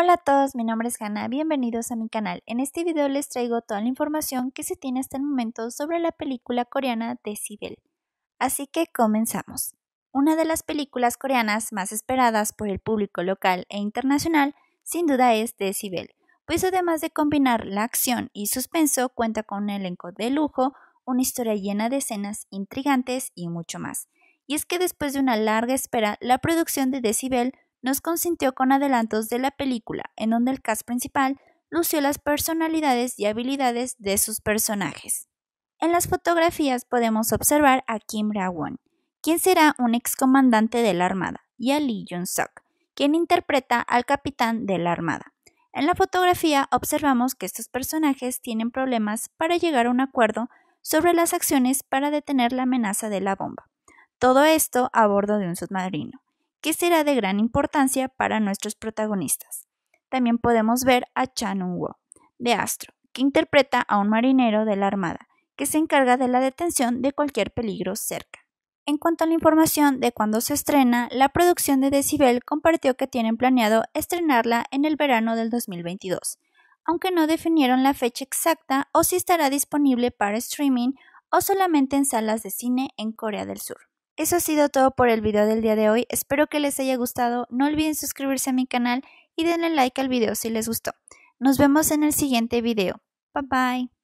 Hola a todos, mi nombre es Hanna, bienvenidos a mi canal. En este video les traigo toda la información que se tiene hasta el momento sobre la película coreana Decibel. Así que comenzamos. Una de las películas coreanas más esperadas por el público local e internacional sin duda es Decibel, pues además de combinar la acción y suspenso cuenta con un elenco de lujo, una historia llena de escenas intrigantes y mucho más. Y es que después de una larga espera, la producción de Decibel nos consintió con adelantos de la película, en donde el cast principal lució las personalidades y habilidades de sus personajes. En las fotografías podemos observar a Kim Ra-won, quien será un ex comandante de la Armada, y a Lee Jung-suk, quien interpreta al capitán de la Armada. En la fotografía observamos que estos personajes tienen problemas para llegar a un acuerdo sobre las acciones para detener la amenaza de la bomba. Todo esto a bordo de un submarino que será de gran importancia para nuestros protagonistas. También podemos ver a Chan Woo, de Astro, que interpreta a un marinero de la Armada, que se encarga de la detención de cualquier peligro cerca. En cuanto a la información de cuándo se estrena, la producción de Decibel compartió que tienen planeado estrenarla en el verano del 2022, aunque no definieron la fecha exacta o si estará disponible para streaming o solamente en salas de cine en Corea del Sur. Eso ha sido todo por el video del día de hoy, espero que les haya gustado, no olviden suscribirse a mi canal y denle like al video si les gustó. Nos vemos en el siguiente video. Bye bye.